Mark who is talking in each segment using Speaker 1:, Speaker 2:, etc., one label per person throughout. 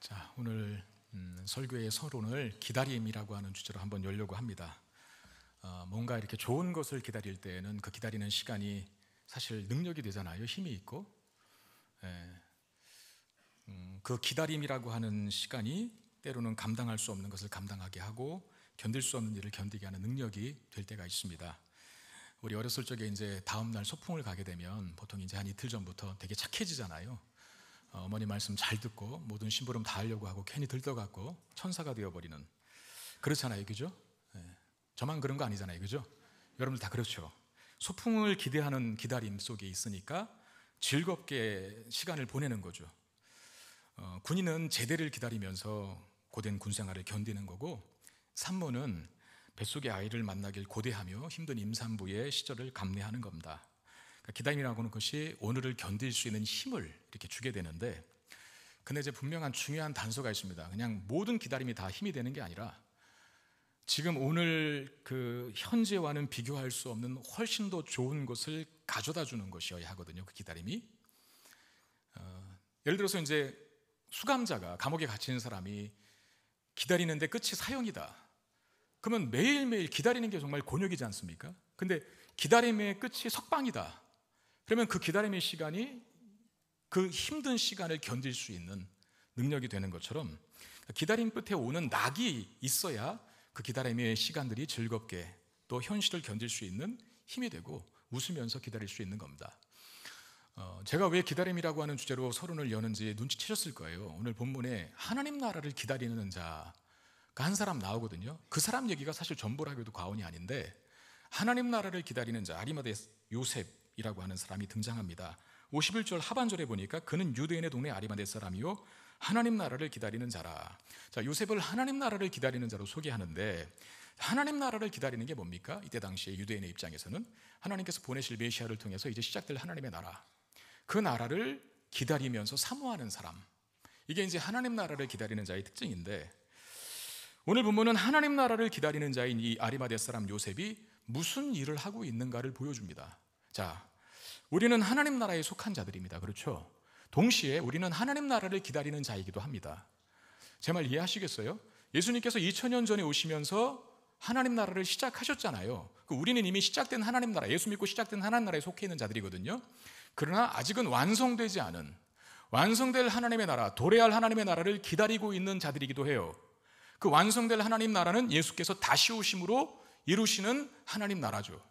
Speaker 1: 자, 오늘 음, 설교의 서론을 기다림이라고 하는 주제로 한번 열려고 합니다. 어, 뭔가 이렇게 좋은 것을 기다릴 때에는 그 기다리는 시간이 사실 능력이 되잖아요. 힘이 있고. 예, 음, 그 기다림이라고 하는 시간이 때로는 감당할 수 없는 것을 감당하게 하고 견딜 수 없는 일을 견디게 하는 능력이 될 때가 있습니다. 우리 어렸을 적에 이제 다음날 소풍을 가게 되면 보통 이제 한 이틀 전부터 되게 착해지잖아요. 어, 어머니 말씀 잘 듣고 모든 심부름 다 하려고 하고 괜히 들떠갖고 천사가 되어버리는 그렇잖아요, 그죠? 예. 저만 그런 거 아니잖아요, 그죠? 여러분들 다 그렇죠. 소풍을 기대하는 기다림 속에 있으니까 즐겁게 시간을 보내는 거죠. 어, 군인은 제대를 기다리면서 고된 군 생활을 견디는 거고 산모는 뱃속의 아이를 만나길 고대하며 힘든 임산부의 시절을 감내하는 겁니다. 그러니까 기다림이라고 하는 것이 오늘을 견딜 수 있는 힘을 이렇게 주게 되는데 근데 이제 분명한 중요한 단서가 있습니다. 그냥 모든 기다림이 다 힘이 되는 게 아니라 지금 오늘 그 현재와는 비교할 수 없는 훨씬 더 좋은 것을 가져다 주는 것이어야 하거든요. 그 기다림이. 어, 예를 들어서 이제 수감자가 감옥에 갇힌 사람이 기다리는데 끝이 사형이다. 그러면 매일매일 기다리는 게 정말 곤욕이지 않습니까? 근데 기다림의 끝이 석방이다. 그러면 그 기다림의 시간이 그 힘든 시간을 견딜 수 있는 능력이 되는 것처럼 기다림 끝에 오는 낙이 있어야 그 기다림의 시간들이 즐겁게 또 현실을 견딜 수 있는 힘이 되고 웃으면서 기다릴 수 있는 겁니다. 어, 제가 왜 기다림이라고 하는 주제로 서론을 여는지 눈치채셨을 거예요. 오늘 본문에 하나님 나라를 기다리는 자가 한 사람 나오거든요. 그 사람 얘기가 사실 전부라기도 과언이 아닌데 하나님 나라를 기다리는 자아리마데 요셉 이라고 하는 사람이 등장합니다. 51절 하반절에 보니까 그는 유대인의 동네 아리마대 사람이요 하나님 나라를 기다리는 자라. 자, 요셉을 하나님 나라를 기다리는 자로 소개하는데 하나님 나라를 기다리는 게 뭡니까? 이때 당시에 유대인의 입장에서는 하나님께서 보내실 메시아를 통해서 이제 시작될 하나님의 나라. 그 나라를 기다리면서 사모하는 사람. 이게 이제 하나님 나라를 기다리는 자의 특징인데 오늘 본문은 하나님 나라를 기다리는 자인 이 아리마대 사람 요셉이 무슨 일을 하고 있는가를 보여줍니다. 자, 우리는 하나님 나라에 속한 자들입니다. 그렇죠? 동시에 우리는 하나님 나라를 기다리는 자이기도 합니다. 제 말 이해하시겠어요? 예수님께서 2000년 전에 오시면서 하나님 나라를 시작하셨잖아요. 그 우리는 이미 시작된 하나님 나라, 예수 믿고 시작된 하나님 나라에 속해 있는 자들이거든요. 그러나 아직은 완성되지 않은 완성될 하나님의 나라, 도래할 하나님의 나라를 기다리고 있는 자들이기도 해요. 그 완성될 하나님 나라는 예수께서 다시 오심으로 이루시는 하나님 나라죠.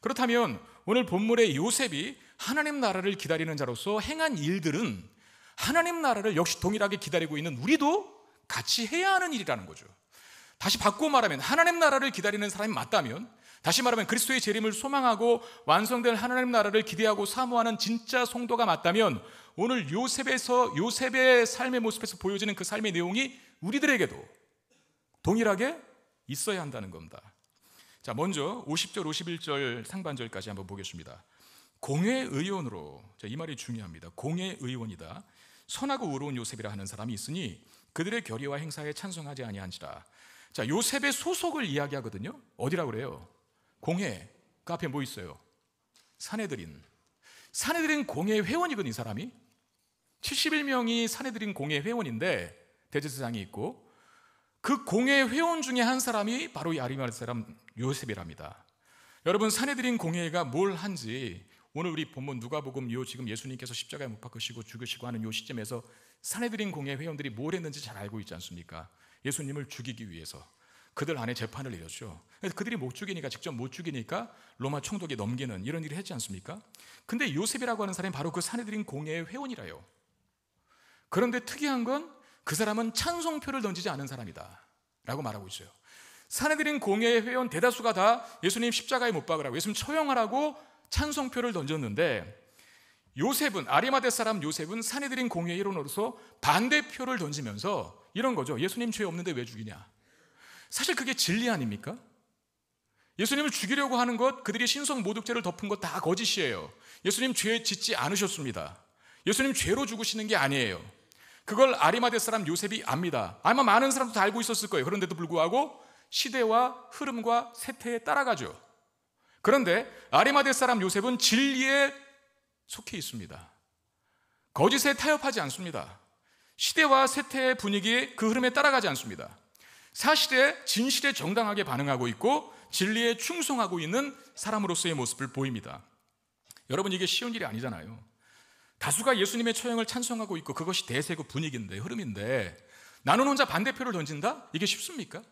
Speaker 1: 그렇다면 오늘 본문의 요셉이 하나님 나라를 기다리는 자로서 행한 일들은 하나님 나라를 역시 동일하게 기다리고 있는 우리도 같이 해야 하는 일이라는 거죠. 다시 바꾸어 말하면 하나님 나라를 기다리는 사람이 맞다면 다시 말하면 그리스도의 재림을 소망하고 완성될 하나님 나라를 기대하고 사모하는 진짜 성도가 맞다면 오늘 요셉에서 요셉의 삶의 모습에서 보여지는 그 삶의 내용이 우리들에게도 동일하게 있어야 한다는 겁니다. 자, 먼저 50절, 51절 상반절까지 한번 보겠습니다. 공의의원으로 자, 이 말이 중요합니다. 공의의원이다 선하고 의로운 요셉이라 하는 사람이 있으니 그들의 결의와 행사에 찬성하지 아니한지라. 자, 요셉의 소속을 이야기하거든요. 어디라 그래요? 공회. 그 앞에 뭐 있어요? 사내들인. 사내들인 공회 회원이거든 이 사람이. 71명이 사내들인 공회 회원인데 대제사장이 있고 그 공회의 회원 중에 한 사람이 바로 야리마르 사람 요셉이랍니다. 여러분 사내들인 공회가 뭘 한지 오늘 우리 본문 누가복음 요 지금 예수님께서 십자가에 못 박으시고 죽으시고 하는 요 시점에서 사내들인 공회 회원들이 뭘 했는지 잘 알고 있지 않습니까? 예수님을 죽이기 위해서 그들 안에 재판을 내렸죠. 그들이 못 죽이니까 직접 못 죽이니까 로마 총독이 넘기는 이런 일을 했지 않습니까? 근데 요셉이라고 하는 사람이 바로 그 사내들인 공회의 회원이라요. 그런데 특이한 건그 사람은 찬송표를 던지지 않은 사람이다. 라고 말하고 있어요. 사내들인 공예의 회원 대다수가 다 예수님 십자가에 못 박으라고 예수님 처형하라고 찬송표를 던졌는데 요셉은 아리마대 사람 요셉은 사내들인 공회의 일원으로서 반대표를 던지면서 이런 거죠. 예수님 죄 없는데 왜 죽이냐? 사실 그게 진리 아닙니까? 예수님을 죽이려고 하는 것, 그들이 신성 모독죄를 덮은 것 다 거짓이에요. 예수님 죄 짓지 않으셨습니다. 예수님 죄로 죽으시는 게 아니에요. 그걸 아리마대 사람 요셉이 압니다. 아마 많은 사람도 다 알고 있었을 거예요. 그런데도 불구하고 시대와 흐름과 세태에 따라가죠. 그런데 아리마대 사람 요셉은 진리에 속해 있습니다. 거짓에 타협하지 않습니다. 시대와 세태의 분위기 그 흐름에 따라가지 않습니다. 사실에 진실에 정당하게 반응하고 있고 진리에 충성하고 있는 사람으로서의 모습을 보입니다. 여러분 이게 쉬운 일이 아니잖아요. 다수가 예수님의 처형을 찬성하고 있고 그것이 대세고 분위기인데 흐름인데 나는 혼자 반대표를 던진다? 이게 쉽습니까?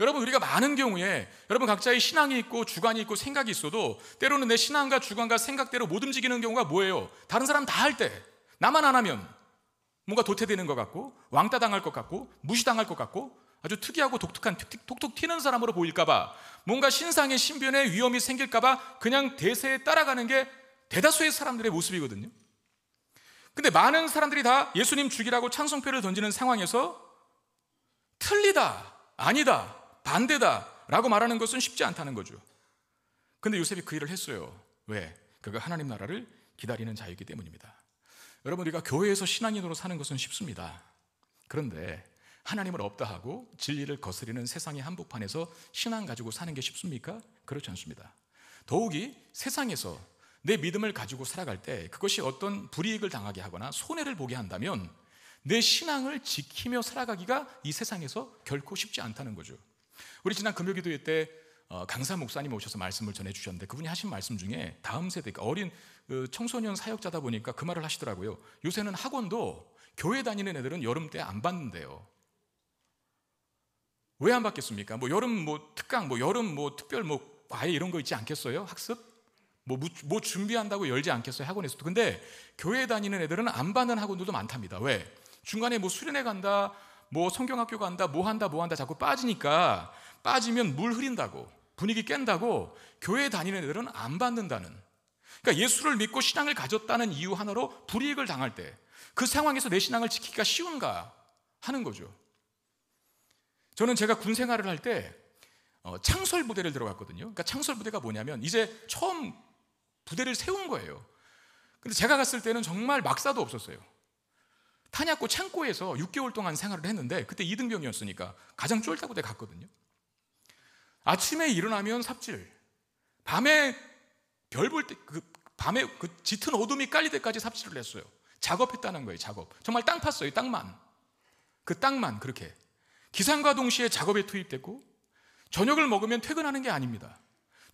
Speaker 1: 여러분 우리가 많은 경우에 여러분 각자의 신앙이 있고 주관이 있고 생각이 있어도 때로는 내 신앙과 주관과 생각대로 못 움직이는 경우가 뭐예요? 다른 사람 다 할 때 나만 안 하면 뭔가 도태되는 것 같고 왕따 당할 것 같고 무시당할 것 같고 아주 특이하고 독특한 톡톡 튀는 사람으로 보일까봐 뭔가 신상의 신변에 위험이 생길까봐 그냥 대세에 따라가는 게 대다수의 사람들의 모습이거든요. 근데 많은 사람들이 다 예수님 죽이라고 찬송표를 던지는 상황에서 틀리다, 아니다, 반대다 라고 말하는 것은 쉽지 않다는 거죠. 근데 요셉이 그 일을 했어요. 왜? 그가 하나님 나라를 기다리는 자이기 때문입니다. 여러분, 우리가 교회에서 신앙인으로 사는 것은 쉽습니다. 그런데 하나님을 없다 하고 진리를 거스리는 세상의 한복판에서 신앙 가지고 사는 게 쉽습니까? 그렇지 않습니다. 더욱이 세상에서 내 믿음을 가지고 살아갈 때 그것이 어떤 불이익을 당하게 하거나 손해를 보게 한다면 내 신앙을 지키며 살아가기가 이 세상에서 결코 쉽지 않다는 거죠. 우리 지난 금요 기도회 때 어, 강사 목사님 오셔서 말씀을 전해 주셨는데 그분이 하신 말씀 중에 다음 세대 어린 어, 청소년 사역자다 보니까 그 말을 하시더라고요. 요새는 학원도 교회 다니는 애들은 여름 때 안 받는데요. 왜 안 받겠습니까? 뭐 여름 뭐 특강 뭐 여름 뭐 특별 뭐 과외 이런 거 있지 않겠어요? 학습? 뭐, 뭐 준비한다고 열지 않겠어요 학원에서도 근데 교회 에 다니는 애들은 안 받는 학원들도 많답니다 왜 중간에 뭐 수련회 간다 뭐 성경학교 간다 뭐 한다 뭐 한다 자꾸 빠지니까 빠지면 물 흐린다고 분위기 깬다고 교회 에 다니는 애들은 안 받는다는 그러니까 예수를 믿고 신앙을 가졌다는 이유 하나로 불이익을 당할 때 그 상황에서 내 신앙을 지키기가 쉬운가 하는 거죠 저는 제가 군 생활을 할때 어, 창설 부대를 들어갔거든요. 그러니까 창설 부대가 뭐냐면 이제 처음 부대를 세운 거예요. 근데 제가 갔을 때는 정말 막사도 없었어요. 탄약고 창고에서 6개월 동안 생활을 했는데 그때 2등병이었으니까 가장 쫄다 부대 갔거든요. 아침에 일어나면 삽질, 밤에 별 볼 때 그 밤에 그 짙은 어둠이 깔릴 때까지 삽질을 했어요. 작업했다는 거예요, 작업. 정말 땅 팠어요, 땅만. 그 땅만 그렇게. 기상과 동시에 작업에 투입됐고 저녁을 먹으면 퇴근하는 게 아닙니다.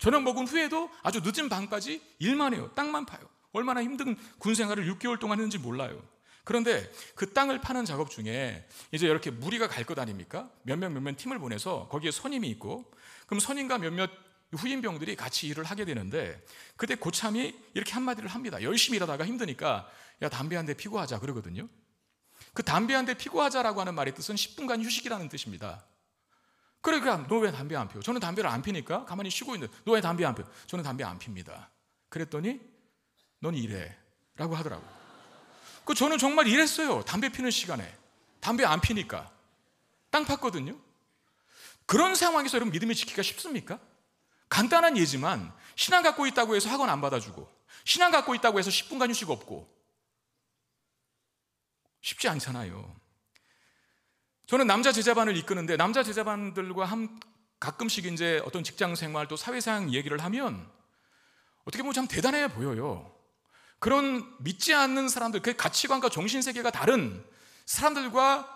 Speaker 1: 저녁 먹은 후에도 아주 늦은 밤까지 일만 해요. 땅만 파요. 얼마나 힘든 군 생활을 6개월 동안 했는지 몰라요. 그런데 그 땅을 파는 작업 중에 이제 이렇게 무리가 갈 것 아닙니까? 몇 명 몇 명 팀을 보내서 거기에 선임이 있고 그럼 선임과 몇몇 후임병들이 같이 일을 하게 되는데 그때 고참이 이렇게 한마디를 합니다. 열심히 일하다가 힘드니까 야 담배 한 대 피고 하자 그러거든요. 그 담배 한 대 피고 하자라고 하는 말의 뜻은 10분간 휴식이라는 뜻입니다. 그래, 그럼 너왜 담배 안 피워? 저는 담배를 안 피니까 가만히 쉬고 있는데 너 왜 담배 안 피워? 저는 담배 안 핍니다. 그랬더니 넌 이래 라고 하더라고. 그 저는 정말 이랬어요. 담배 피는 시간에 담배 안 피니까 땅 팠거든요. 그런 상황에서 여러분 믿음이 지키기가 쉽습니까? 간단한 예지만 신앙 갖고 있다고 해서 학원 안 받아주고 신앙 갖고 있다고 해서 10분간 휴식 없고 쉽지 않잖아요. 저는 남자 제자반을 이끄는데 남자 제자반들과 함, 가끔씩 이제 어떤 직장 생활 또 사회상 얘기를 하면 어떻게 보면 참 대단해 보여요. 그런 믿지 않는 사람들, 그 가치관과 정신세계가 다른 사람들과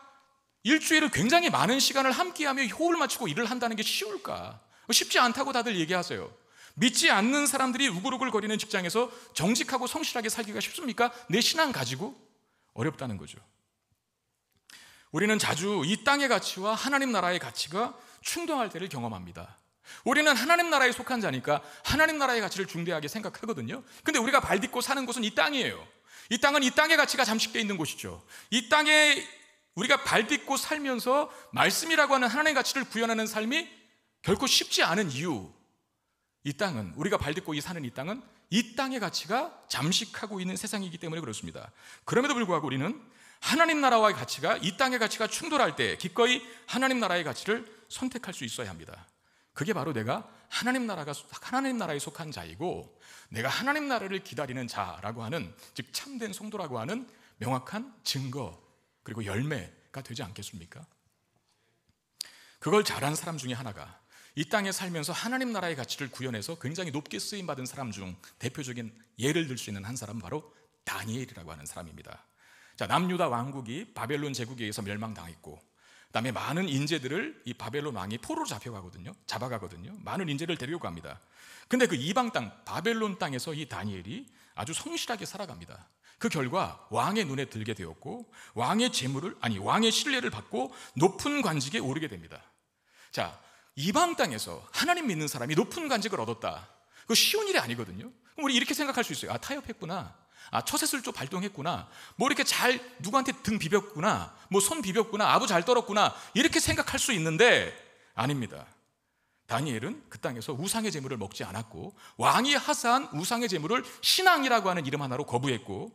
Speaker 1: 일주일을 굉장히 많은 시간을 함께하며 효율 맞추고 일을 한다는 게 쉬울까? 쉽지 않다고 다들 얘기하세요. 믿지 않는 사람들이 우글우글 거리는 직장에서 정직하고 성실하게 살기가 쉽습니까? 내 신앙 가지고? 어렵다는 거죠. 우리는 자주 이 땅의 가치와 하나님 나라의 가치가 충돌할 때를 경험합니다. 우리는 하나님 나라에 속한 자니까 하나님 나라의 가치를 중대하게 생각하거든요. 근데 우리가 발 딛고 사는 곳은 이 땅이에요. 이 땅은 이 땅의 가치가 잠식되어 있는 곳이죠. 이 땅에 우리가 발 딛고 살면서 말씀이라고 하는 하나님의 가치를 구현하는 삶이 결코 쉽지 않은 이유. 이 땅은 우리가 발 딛고 사는 이 땅은 이 땅의 가치가 잠식하고 있는 세상이기 때문에 그렇습니다. 그럼에도 불구하고 우리는 하나님 나라와의 가치가 이 땅의 가치가 충돌할 때 기꺼이 하나님 나라의 가치를 선택할 수 있어야 합니다. 그게 바로 내가 하나님 나라가 하나님 나라에 속한 자이고 내가 하나님 나라를 기다리는 자라고 하는 즉 참된 성도라고 하는 명확한 증거 그리고 열매가 되지 않겠습니까? 그걸 잘한 사람 중에 하나가 이 땅에 살면서 하나님 나라의 가치를 구현해서 굉장히 높게 쓰임 받은 사람 중 대표적인 예를 들 수 있는 한사람 바로 다니엘이라고 하는 사람입니다. 자, 남유다 왕국이 바벨론 제국에 의해서 멸망당했고 그다음에 많은 인재들을 이 바벨론 왕이 포로로 잡혀가거든요. 잡아가거든요. 많은 인재를 데리고 갑니다. 근데 그 이방 땅 바벨론 땅에서 이 다니엘이 아주 성실하게 살아갑니다. 그 결과 왕의 눈에 들게 되었고 왕의 재물을 아니 왕의 신뢰를 받고 높은 관직에 오르게 됩니다. 자, 이방 땅에서 하나님 믿는 사람이 높은 관직을 얻었다. 그 쉬운 일이 아니거든요. 우리 이렇게 생각할 수 있어요. 아, 타협했구나. 아, 처세술조 발동했구나. 뭐 이렇게 잘 누구한테 등 비볐구나. 뭐 손 비볐구나. 아부 잘 떨었구나. 이렇게 생각할 수 있는데 아닙니다. 다니엘은 그 땅에서 우상의 재물을 먹지 않았고 왕이 하사한 우상의 재물을 신앙이라고 하는 이름 하나로 거부했고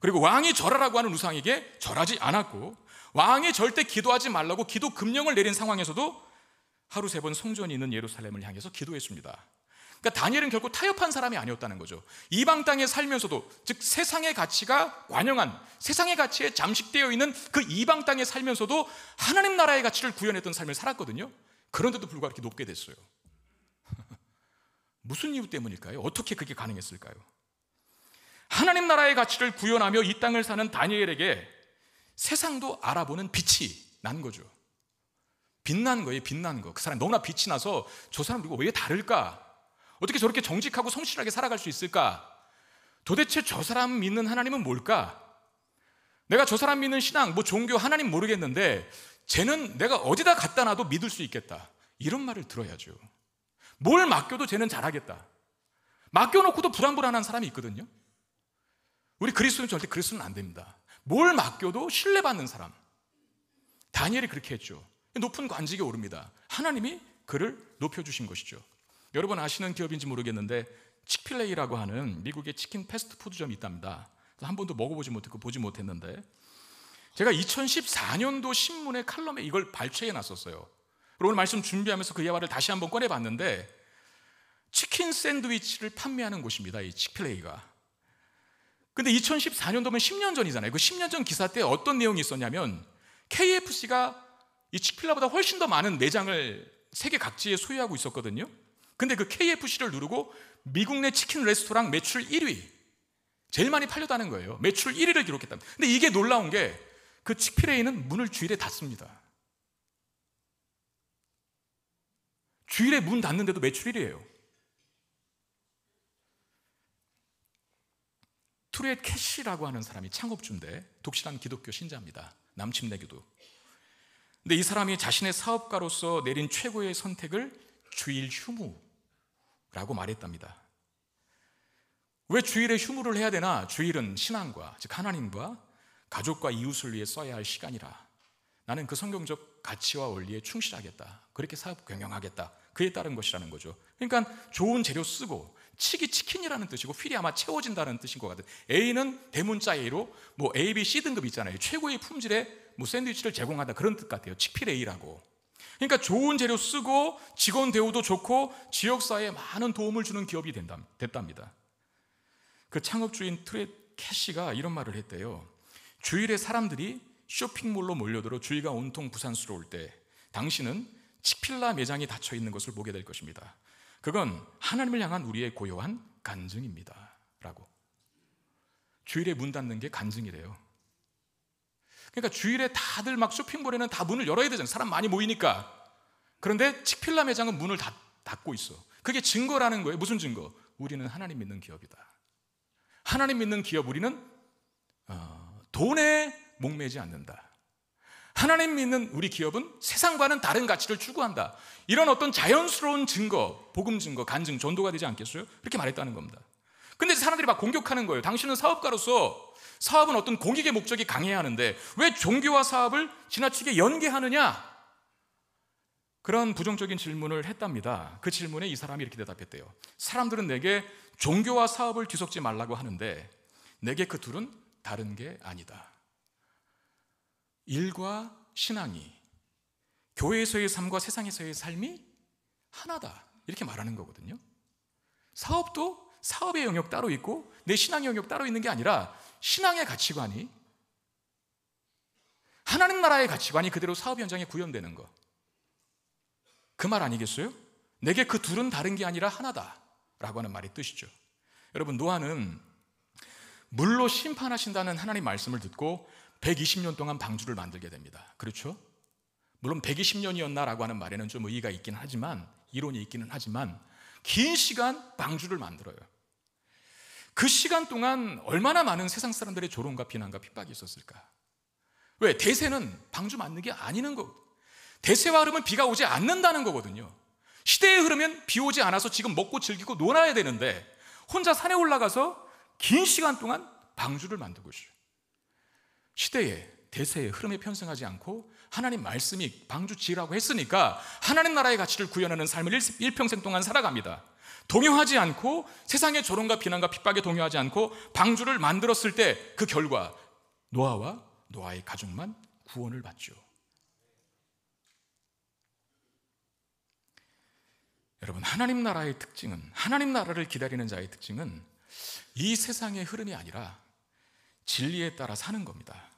Speaker 1: 그리고 왕이 절하라고 하는 우상에게 절하지 않았고 왕이 절대 기도하지 말라고 기도 금령을 내린 상황에서도 하루 세 번 성전이 있는 예루살렘을 향해서 기도했습니다. 그러니까 다니엘은 결코 타협한 사람이 아니었다는 거죠. 이방 땅에 살면서도 즉 세상의 가치가 관영한 세상의 가치에 잠식되어 있는 그 이방 땅에 살면서도 하나님 나라의 가치를 구현했던 삶을 살았거든요. 그런데도 불구하고 이렇게 높게 됐어요. 무슨 이유 때문일까요? 어떻게 그게 가능했을까요? 하나님 나라의 가치를 구현하며 이 땅을 사는 다니엘에게 세상도 알아보는 빛이 난 거죠. 빛난 거예요, 빛난 거. 그 사람 너무나 빛이 나서 저 사람 우리가 왜 다를까? 어떻게 저렇게 정직하고 성실하게 살아갈 수 있을까? 도대체 저 사람 믿는 하나님은 뭘까? 내가 저 사람 믿는 신앙, 뭐 종교, 하나님 모르겠는데 쟤는 내가 어디다 갖다 놔도 믿을 수 있겠다. 이런 말을 들어야죠. 뭘 맡겨도 쟤는 잘하겠다. 맡겨놓고도 불안불안한 사람이 있거든요. 우리 그리스도는 절대 그리스도는 안 됩니다. 뭘 맡겨도 신뢰받는 사람. 다니엘이 그렇게 했죠. 높은 관직에 오릅니다. 하나님이 그를 높여주신 것이죠. 여러분 아시는 기업인지 모르겠는데 치필레이라고 하는 미국의 치킨 패스트푸드점이 있답니다. 한 번도 먹어보지 못했고 보지 못했는데 제가 2014년도 신문의 칼럼에 이걸 발췌해 놨었어요. 그리고 오늘 말씀 준비하면서 그 예화를 다시 한번 꺼내봤는데 치킨 샌드위치를 판매하는 곳입니다. 이 치필레이가. 근데 2014년도면 10년 전이잖아요. 그 10년 전 기사 때 어떤 내용이 있었냐면 KFC가 이 치필라보다 훨씬 더 많은 매장을 세계 각지에 소유하고 있었거든요. 근데 그 KFC를 누르고 미국 내 치킨 레스토랑 매출 1위. 제일 많이 팔렸다는 거예요. 매출 1위를 기록했다. 근데 이게 놀라운 게 그 치피레이는 문을 주일에 닫습니다. 주일에 문 닫는데도 매출 1위예요. 투렛 캐시라고 하는 사람이 창업주인데 독실한 기독교 신자입니다. 남침내기도 근데 이 사람이 자신의 사업가로서 내린 최고의 선택을 주일 휴무 라고 말했답니다. 왜 주일에 휴무를 해야 되나? 주일은 신앙과, 즉, 하나님과 가족과 이웃을 위해 써야 할 시간이라. 나는 그 성경적 가치와 원리에 충실하겠다. 그렇게 사업 경영하겠다. 그에 따른 것이라는 거죠. 그러니까 좋은 재료 쓰고 치기 치킨이라는 뜻이고 휠이 아마 채워진다는 뜻인 것 같은. 아 A는 대문자 A로 뭐 A, B, C 등급 있잖아요. 최고의 품질의 뭐 샌드위치를 제공한다 그런 뜻 같아요. 치필 A라고. 그러니까 좋은 재료 쓰고 직원 대우도 좋고 지역사회에 많은 도움을 주는 기업이 된다, 됐답니다. 그 창업주인 트레 캐시가 이런 말을 했대요. 주일에 사람들이 쇼핑몰로 몰려들어 주위가 온통 부산스러울 때 당신은 치필라 매장이 닫혀 있는 것을 보게 될 것입니다. 그건 하나님을 향한 우리의 고요한 간증입니다. 라고. 주일에 문 닫는 게 간증이래요. 그러니까 주일에 다들 막 쇼핑몰에는 다 문을 열어야 되잖아요. 사람 많이 모이니까. 그런데 치필라 매장은 문을 닫, 닫고 있어. 그게 증거라는 거예요. 무슨 증거? 우리는 하나님 믿는 기업이다. 하나님 믿는 기업 우리는 어, 돈에 목매지 않는다. 하나님 믿는 우리 기업은 세상과는 다른 가치를 추구한다. 이런 어떤 자연스러운 증거, 복음 증거, 간증, 전도가 되지 않겠어요? 그렇게 말했다는 겁니다. 근데 사람들이 막 공격하는 거예요. 당신은 사업가로서 사업은 어떤 공익의 목적이 강해야 하는데 왜 종교와 사업을 지나치게 연계하느냐? 그런 부정적인 질문을 했답니다. 그 질문에 이 사람이 이렇게 대답했대요. 사람들은 내게 종교와 사업을 뒤섞지 말라고 하는데 내게 그 둘은 다른 게 아니다. 일과 신앙이 교회에서의 삶과 세상에서의 삶이 하나다. 이렇게 말하는 거거든요. 사업도 사업의 영역 따로 있고 내 신앙의 영역 따로 있는 게 아니라 신앙의 가치관이 하나님 나라의 가치관이 그대로 사업 현장에 구현되는 거. 그 말 아니겠어요? 내게 그 둘은 다른 게 아니라 하나다. 라고 하는 말의 뜻이죠. 여러분, 노아는 물로 심판하신다는 하나님 말씀을 듣고 120년 동안 방주를 만들게 됩니다. 그렇죠? 물론 120년이었나라고 하는 말에는 좀 의의가 있긴 하지만, 이론이 있기는 하지만, 긴 시간 방주를 만들어요. 그 시간 동안 얼마나 많은 세상 사람들의 조롱과 비난과 핍박이 있었을까? 왜? 대세는 방주 맞는 게 아니는 거. 대세와 흐름은 비가 오지 않는다는 거거든요. 시대의 흐름은비 오지 않아서 지금 먹고 즐기고 놀아야 되는데 혼자 산에 올라가서 긴 시간 동안 방주를 만들고 있어요. 시대의 대세의 흐름에 편승하지 않고 하나님 말씀이 방주지라고 했으니까 하나님 나라의 가치를 구현하는 삶을 일평생 동안 살아갑니다. 동요하지 않고 세상의 조롱과 비난과 핍박에 동요하지 않고 방주를 만들었을 때 그 결과 노아와 노아의 가족만 구원을 받죠. 여러분 하나님 나라의 특징은 하나님 나라를 기다리는 자의 특징은 이 세상의 흐름이 아니라 진리에 따라 사는 겁니다.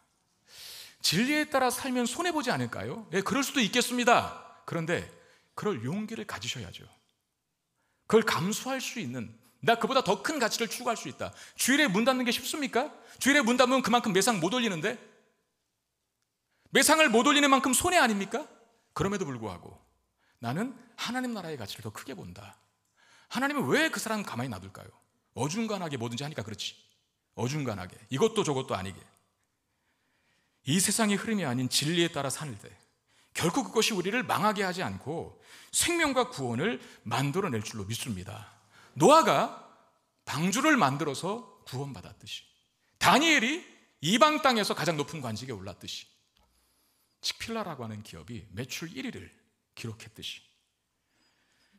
Speaker 1: 진리에 따라 살면 손해 보지 않을까요? 예, 그럴 수도 있겠습니다. 그런데 그럴 용기를 가지셔야죠. 그걸 감수할 수 있는 나 그보다 더 큰 가치를 추구할 수 있다. 주일에 문 닫는 게 쉽습니까? 주일에 문 닫으면 그만큼 매상 못 올리는데 매상을 못 올리는 만큼 손해 아닙니까? 그럼에도 불구하고 나는 하나님 나라의 가치를 더 크게 본다. 하나님은 왜 그 사람 가만히 놔둘까요? 어중간하게 뭐든지 하니까 그렇지. 어중간하게 이것도 저것도 아니게 이 세상의 흐름이 아닌 진리에 따라 사는 때 결코 그것이 우리를 망하게 하지 않고 생명과 구원을 만들어낼 줄로 믿습니다. 노아가 방주를 만들어서 구원받았듯이 다니엘이 이방 땅에서 가장 높은 관직에 올랐듯이 치필라라고 하는 기업이 매출 1위를 기록했듯이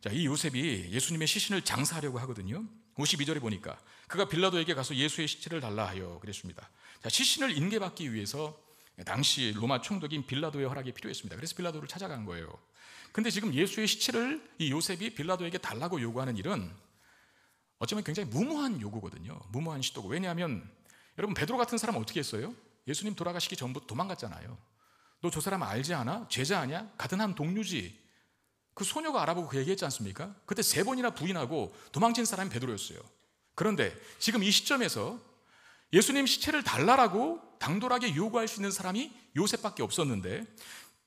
Speaker 1: 자, 이 요셉이 예수님의 시신을 장사하려고 하거든요. 52절에 보니까 그가 빌라도에게 가서 예수의 시체를 달라 하여 그랬습니다. 자, 시신을 인계받기 위해서 당시 로마 총독인 빌라도의 허락이 필요했습니다. 그래서 빌라도를 찾아간 거예요. 근데 지금 예수의 시체를 이 요셉이 빌라도에게 달라고 요구하는 일은 어쩌면 굉장히 무모한 요구거든요. 무모한 시도고. 왜냐하면 여러분 베드로 같은 사람 어떻게 했어요? 예수님 돌아가시기 전부터 도망갔잖아요. 너 저 사람 알지 않아? 제자 아니야? 같은 한 동료지. 그 소녀가 알아보고 그 얘기했지 않습니까? 그때 세 번이나 부인하고 도망친 사람이 베드로였어요. 그런데 지금 이 시점에서 예수님 시체를 달라라고 당돌하게 요구할 수 있는 사람이 요셉밖에 없었는데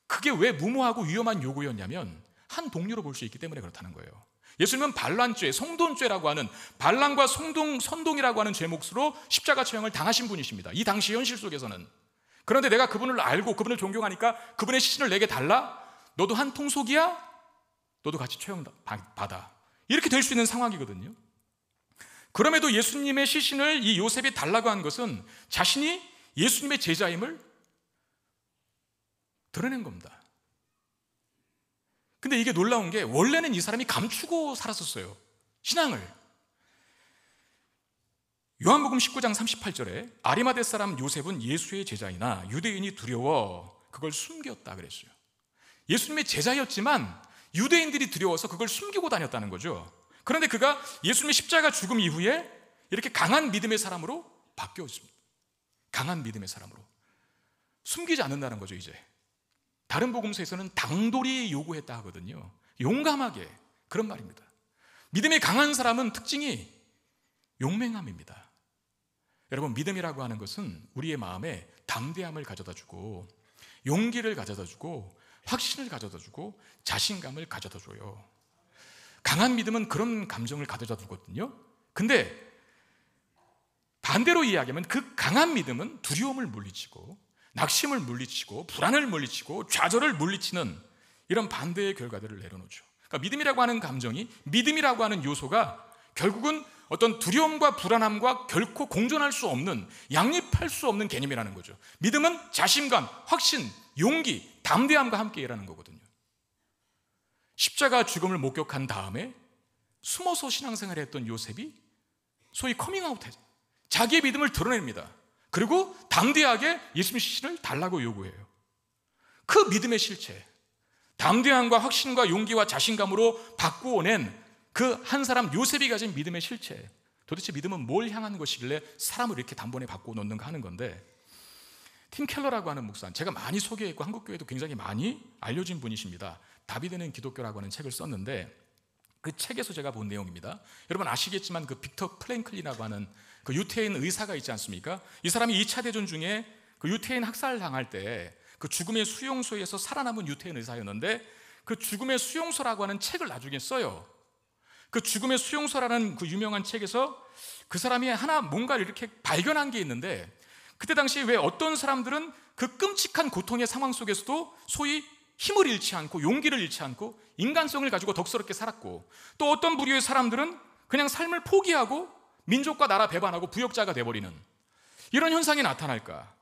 Speaker 1: 그게 왜 무모하고 위험한 요구였냐면 한 동료로 볼 수 있기 때문에 그렇다는 거예요. 예수님은 반란죄, 성돈죄라고 하는 반란과 성동, 선동이라고 하는 죄목으로 십자가 처형을 당하신 분이십니다. 이 당시 현실 속에서는 그런데 내가 그분을 알고 그분을 존경하니까 그분의 시신을 내게 달라? 너도 한 통속이야? 너도 같이 처형 받아. 이렇게 될 수 있는 상황이거든요. 그럼에도 예수님의 시신을 이 요셉이 달라고 한 것은 자신이 예수님의 제자임을 드러낸 겁니다. 근데 이게 놀라운 게 원래는 이 사람이 감추고 살았었어요. 신앙을. 요한복음 19장 38절에 아리마대 사람 요셉은 예수의 제자이나 유대인이 두려워 그걸 숨겼다 그랬어요. 예수님의 제자였지만 유대인들이 두려워서 그걸 숨기고 다녔다는 거죠. 그런데 그가 예수님의 십자가 죽음 이후에 이렇게 강한 믿음의 사람으로 바뀌었습니다. 강한 믿음의 사람으로. 숨기지 않는다는 거죠, 이제. 다른 복음서에서는 당돌이 요구했다 하거든요. 용감하게. 그런 말입니다. 믿음이 강한 사람은 특징이 용맹함입니다. 여러분, 믿음이라고 하는 것은 우리의 마음에 담대함을 가져다 주고, 용기를 가져다 주고, 확신을 가져다 주고, 자신감을 가져다 줘요. 강한 믿음은 그런 감정을 가져다 두거든요. 근데 반대로 이야기하면 그 강한 믿음은 두려움을 물리치고 낙심을 물리치고 불안을 물리치고 좌절을 물리치는 이런 반대의 결과들을 내려놓죠. 그러니까 믿음이라고 하는 감정이 믿음이라고 하는 요소가 결국은 어떤 두려움과 불안함과 결코 공존할 수 없는 양립할 수 없는 개념이라는 거죠. 믿음은 자신감, 확신, 용기, 담대함과 함께 일하는 거거든요. 십자가 죽음을 목격한 다음에 숨어서 신앙생활을 했던 요셉이 소위 커밍아웃 해요. 자기의 믿음을 드러냅니다. 그리고 담대하게 예수님 시신을 달라고 요구해요. 그 믿음의 실체, 담대함과 확신과 용기와 자신감으로 바꾸어낸 그 한 사람 요셉이 가진 믿음의 실체. 도대체 믿음은 뭘 향한 것이길래 사람을 이렇게 단번에 바꾸어 놓는가 하는 건데 팀 켈러라고 하는 목사, 님 제가 많이 소개했고 한국교회도 굉장히 많이 알려진 분이십니다. 답이 되는 기독교라고 하는 책을 썼는데 그 책에서 제가 본 내용입니다. 여러분 아시겠지만 그 빅터 플랭클리이라고 하는 그 유태인 의사가 있지 않습니까? 이 사람이 2차 대전 중에 그 유태인 학살 당할 때 그 죽음의 수용소에서 살아남은 유태인 의사였는데 그 죽음의 수용소라고 하는 책을 나중에 써요. 그 죽음의 수용소라는 그 유명한 책에서 그 사람이 하나 뭔가를 이렇게 발견한 게 있는데 그때 당시 에왜 어떤 사람들은 그 끔찍한 고통의 상황 속에서도 소위 힘을 잃지 않고 용기를 잃지 않고 인간성을 가지고 덕스럽게 살았고 또 어떤 부류의 사람들은 그냥 삶을 포기하고 민족과 나라 배반하고 부역자가 돼버리는 이런 현상이 나타날까?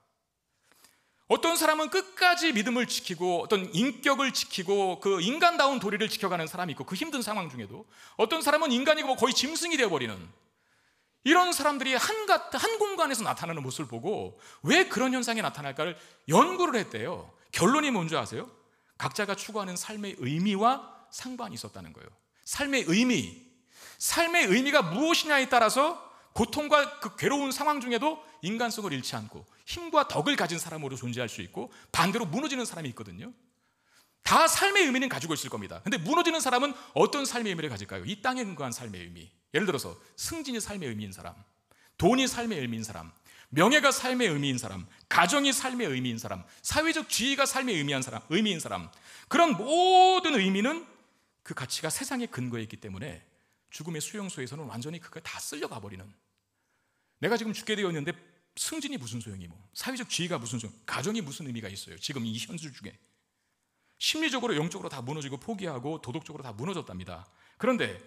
Speaker 1: 어떤 사람은 끝까지 믿음을 지키고 어떤 인격을 지키고 그 인간다운 도리를 지켜가는 사람이 있고 그 힘든 상황 중에도 어떤 사람은 인간이고 뭐 거의 짐승이 되어버리는 이런 사람들이 한가, 한 공간에서 나타나는 모습을 보고 왜 그런 현상이 나타날까를 연구를 했대요. 결론이 뭔지 아세요? 각자가 추구하는 삶의 의미와 상관이 있었다는 거예요. 삶의 의미, 삶의 의미가 무엇이냐에 따라서 고통과 그 괴로운 상황 중에도 인간성을 잃지 않고 힘과 덕을 가진 사람으로 존재할 수 있고 반대로 무너지는 사람이 있거든요. 다 삶의 의미는 가지고 있을 겁니다. 근데 무너지는 사람은 어떤 삶의 의미를 가질까요? 이 땅에 근거한 삶의 의미. 예를 들어서 승진이 삶의 의미인 사람, 돈이 삶의 의미인 사람, 명예가 삶의 의미인 사람, 가정이 삶의 의미인 사람, 사회적 지위가 삶의 의미한 사람, 의미인 사람. 그런 모든 의미는 그 가치가 세상에 근거해 있기 때문에 죽음의 수용소에서는 완전히 그걸 다 쓸려가 버리는. 내가 지금 죽게 되었는데 승진이 무슨 소용이 뭐? 사회적 지위가 무슨 소용? 가정이 무슨 의미가 있어요? 지금 이 현실 중에 심리적으로 영적으로 다 무너지고 포기하고 도덕적으로 다 무너졌답니다. 그런데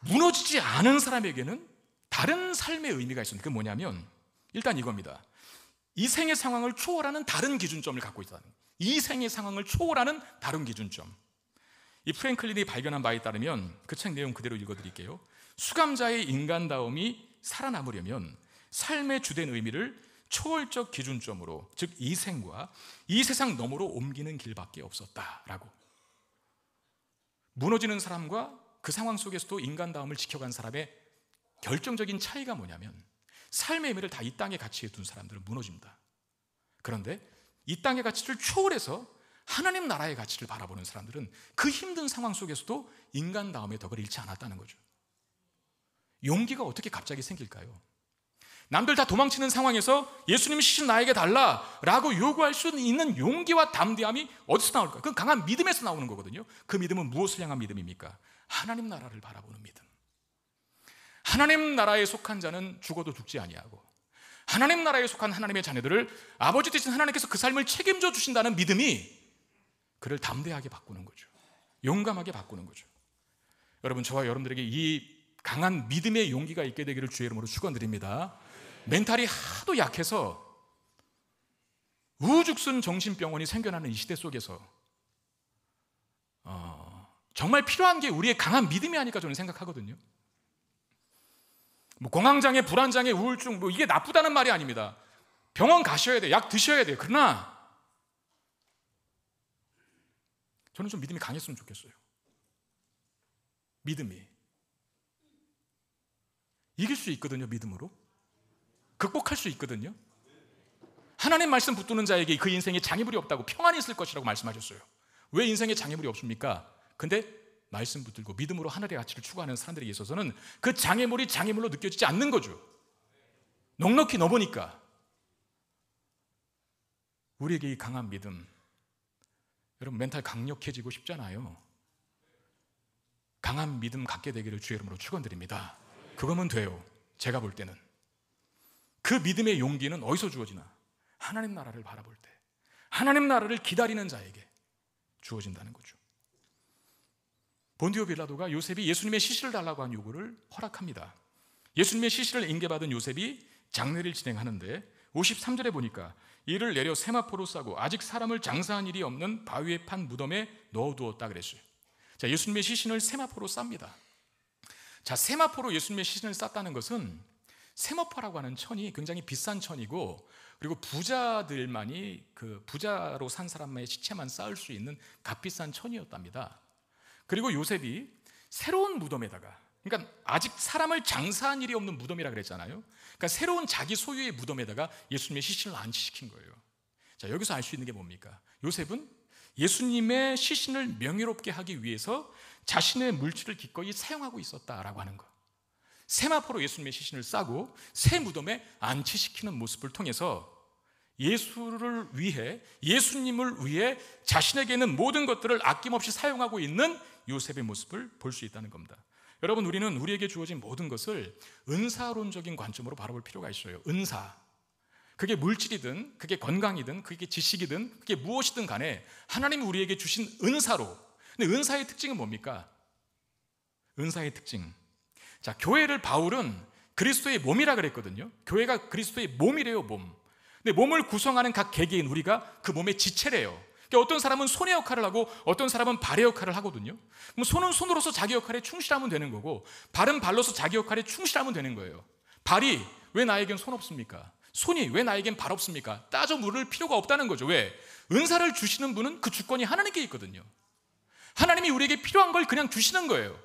Speaker 1: 무너지지 않은 사람에게는 다른 삶의 의미가 있습니다. 그게 뭐냐면 일단 이겁니다. 이 생의 상황을 초월하는 다른 기준점을 갖고 있다는 이 생의 상황을 초월하는 다른 기준점. 이 프랭클린이 발견한 바에 따르면 그 책 내용 그대로 읽어드릴게요. 수감자의 인간다움이 살아남으려면 삶의 주된 의미를 초월적 기준점으로 즉 이 생과 이 세상 너머로 옮기는 길밖에 없었다라고 무너지는 사람과 그 상황 속에서도 인간다움을 지켜간 사람의 결정적인 차이가 뭐냐면 삶의 의미를 다 이 땅의 가치에 둔 사람들은 무너집니다. 그런데 이 땅의 가치를 초월해서 하나님 나라의 가치를 바라보는 사람들은 그 힘든 상황 속에서도 인간다움의 덕을 잃지 않았다는 거죠. 용기가 어떻게 갑자기 생길까요? 남들 다 도망치는 상황에서 예수님 시신 나에게 달라라고 요구할 수 있는 용기와 담대함이 어디서 나올까? 그건 강한 믿음에서 나오는 거거든요. 그 믿음은 무엇을 향한 믿음입니까? 하나님 나라를 바라보는 믿음. 하나님 나라에 속한 자는 죽어도 죽지 아니하고 하나님 나라에 속한 하나님의 자녀들을 아버지 되신 하나님께서 그 삶을 책임져 주신다는 믿음이 그를 담대하게 바꾸는 거죠. 용감하게 바꾸는 거죠. 여러분 저와 여러분들에게 이 강한 믿음의 용기가 있게 되기를 주의 이름으로 축원드립니다. 멘탈이 하도 약해서 우죽순 정신병원이 생겨나는 이 시대 속에서 어, 정말 필요한 게 우리의 강한 믿음이 아닐까 저는 생각하거든요. 뭐 공황장애, 불안장애, 우울증 뭐 이게 나쁘다는 말이 아닙니다. 병원 가셔야 돼요. 약 드셔야 돼요. 그러나 저는 좀 믿음이 강했으면 좋겠어요. 믿음이 이길 수 있거든요, 믿음으로. 극복할 수 있거든요. 하나님 말씀 붙드는 자에게 그 인생에 장애물이 없다고 평안이 있을 것이라고 말씀하셨어요. 왜 인생에 장애물이 없습니까? 근데 말씀 붙들고 믿음으로 하늘의 가치를 추구하는 사람들에 있어서는 그 장애물이 장애물로 느껴지지 않는 거죠. 넉넉히 넘으니까 우리에게 이 강한 믿음 여러분 멘탈 강력해지고 싶잖아요. 강한 믿음 갖게 되기를 주의 이름으로 축원드립니다. 그거면 돼요. 제가 볼 때는 그 믿음의 용기는 어디서 주어지나? 하나님 나라를 바라볼 때, 하나님 나라를 기다리는 자에게 주어진다는 거죠. 본디오 빌라도가 요셉이 예수님의 시신을 달라고 한 요구를 허락합니다. 예수님의 시신을 인계받은 요셉이 장례를 진행하는데 53절에 보니까 이를 내려 세마포로 싸고 아직 사람을 장사한 일이 없는 바위에 판 무덤에 넣어두었다 그랬어요. 자, 예수님의 시신을 세마포로 쌉니다. 자, 세마포로 예수님의 시신을 쌌다는 것은 세마포라고 하는 천이 굉장히 비싼 천이고 그리고 부자들만이 그 부자로 산 사람의 시체만 쌓을 수 있는 값비싼 천이었답니다. 그리고 요셉이 새로운 무덤에다가 그러니까 아직 사람을 장사한 일이 없는 무덤이라 그랬잖아요. 그러니까 새로운 자기 소유의 무덤에다가 예수님의 시신을 안치시킨 거예요. 자, 여기서 알 수 있는 게 뭡니까? 요셉은 예수님의 시신을 명예롭게 하기 위해서 자신의 물질을 기꺼이 사용하고 있었다라고 하는 거. 세마포로 예수님의 시신을 싸고 새 무덤에 안치시키는 모습을 통해서 예수를 위해 예수님을 위해 자신에게 있는 모든 것들을 아낌없이 사용하고 있는 요셉의 모습을 볼 수 있다는 겁니다. 여러분, 우리는 우리에게 주어진 모든 것을 은사론적인 관점으로 바라볼 필요가 있어요. 은사. 그게 물질이든, 그게 건강이든, 그게 지식이든, 그게 무엇이든 간에 하나님이 우리에게 주신 은사로. 근데 은사의 특징은 뭡니까? 은사의 특징. 자, 교회를 바울은 그리스도의 몸이라 그랬거든요. 교회가 그리스도의 몸이래요, 몸. 근데 몸을 구성하는 각 개개인 우리가 그 몸의 지체래요. 그러니까 어떤 사람은 손의 역할을 하고 어떤 사람은 발의 역할을 하거든요. 그럼 손은 손으로서 자기 역할에 충실하면 되는 거고 발은 발로서 자기 역할에 충실하면 되는 거예요. 발이 왜 나에겐 손 없습니까? 손이 왜 나에겐 발 없습니까? 따져 물을 필요가 없다는 거죠. 왜? 은사를 주시는 분은 그 주권이 하나님께 있거든요. 하나님이 우리에게 필요한 걸 그냥 주시는 거예요.